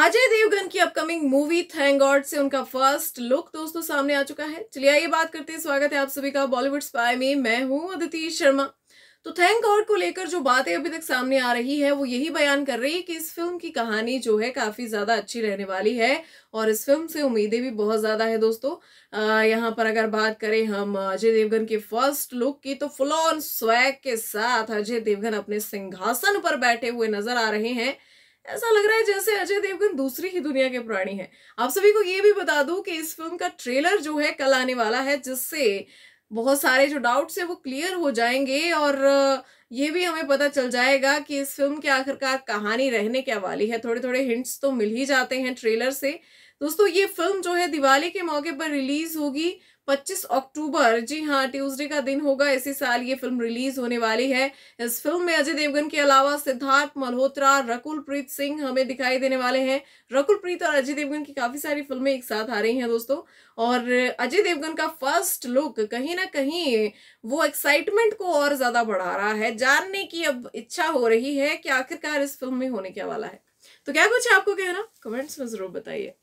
अजय देवगन की upcoming movie thank God से उनका फर्स्ट लुक दोस्तों सामने आ चुका है चलिए आइए बात करते हैं स्वागत है आप सभी का बॉलीवुड स्पाई में मैं हूं अदिति शर्मा तो थैंक गॉड को लेकर जो बातें अभी तक सामने आ रही है वो यही बयान कर रही है कि इस फिल्म की कहानी जो है काफी ज्यादा अच्छी रहने वाली है और इस फिल्म से उम्मीदें भी बहुत ज्यादा है दोस्तों यहाँ पर अगर बात करें हम अजय देवगन के फर्स्ट लुक की तो फुल ऑन स्वैग के साथ अजय देवगन अपने सिंहासन पर बैठे हुए नजर आ रहे हैं ऐसा लग रहा है जैसे अजय देवगन दूसरी ही दुनिया के प्राणी हैं आप सभी को ये भी बता दूं कि इस फिल्म का ट्रेलर जो है कल आने वाला है जिससे बहुत सारे जो डाउट्स है वो क्लियर हो जाएंगे और ये भी हमें पता चल जाएगा कि इस फिल्म की आखिरकार कहानी रहने क्या वाली है थोड़े थोड़े हिंट्स तो मिल ही जाते हैं ट्रेलर से दोस्तों ये फिल्म जो है दिवाली के मौके पर रिलीज होगी 25 अक्टूबर जी हाँ ट्यूसडे का दिन होगा इसी साल ये फिल्म रिलीज होने वाली है इस फिल्म में अजय देवगन के अलावा सिद्धार्थ मल्होत्रा रकुलप्रीत सिंह हमें दिखाई देने वाले हैं रकुलप्रीत और अजय देवगन की काफी सारी फिल्में एक साथ आ रही हैं दोस्तों और अजय देवगन का फर्स्ट लुक कहीं ना कहीं वो एक्साइटमेंट को और ज्यादा बढ़ा रहा है जानने की अब इच्छा हो रही है कि आखिरकार इस फिल्म में होने क्या वाला है तो क्या कुछ है आपको कहना कमेंट्स में जरूर बताइए